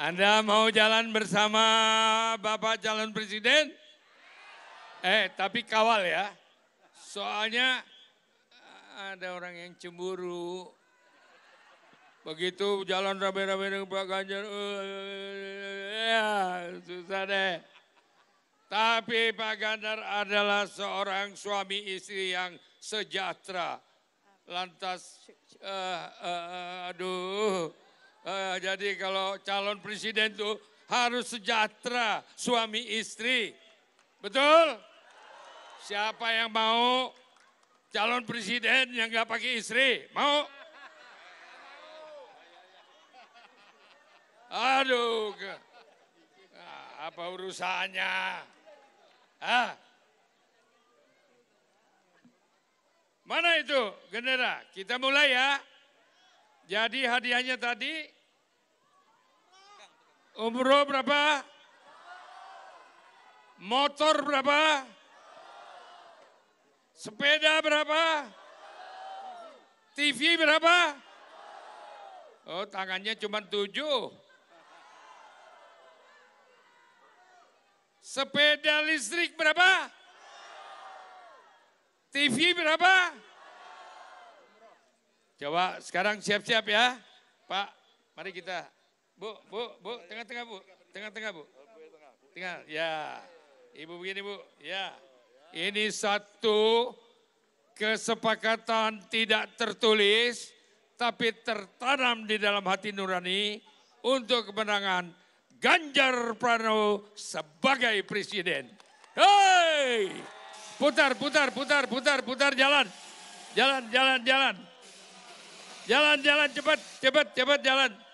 Anda mau jalan bersama Bapak calon presiden? Eh, tapi kawal ya. Soalnya eh, ada orang yang cemburu. Begitu jalan rame-rame dengan Pak Ganjar, ya, susah deh. Tapi Pak Ganjar adalah seorang suami istri yang sejahtera. Lantas, uh, uh, aduh, Uh, jadi kalau calon presiden tuh harus sejahtera suami istri. Betul? Siapa yang mau calon presiden yang nggak pakai istri? Mau? Aduh, ah, apa urusannya? Ah, mana itu genera? Kita mulai ya. Jadi hadiahnya tadi umroh berapa? Motor berapa? Sepeda berapa? TV berapa? Oh, tangannya cuma tujuh. Sepeda listrik berapa? TV berapa? Coba sekarang siap-siap ya. Pak, mari kita. Bu, bu, bu, tengah-tengah bu. Tengah-tengah bu. Tengah, ya. Ibu begini bu, ya. Ini satu kesepakatan tidak tertulis, tapi tertanam di dalam hati nurani untuk kemenangan Ganjar Pranowo sebagai presiden. Hei! Putar, putar, putar, putar, putar jalan. Jalan, jalan, jalan. Jalan, jalan, cepat, cepat, cepat jalan.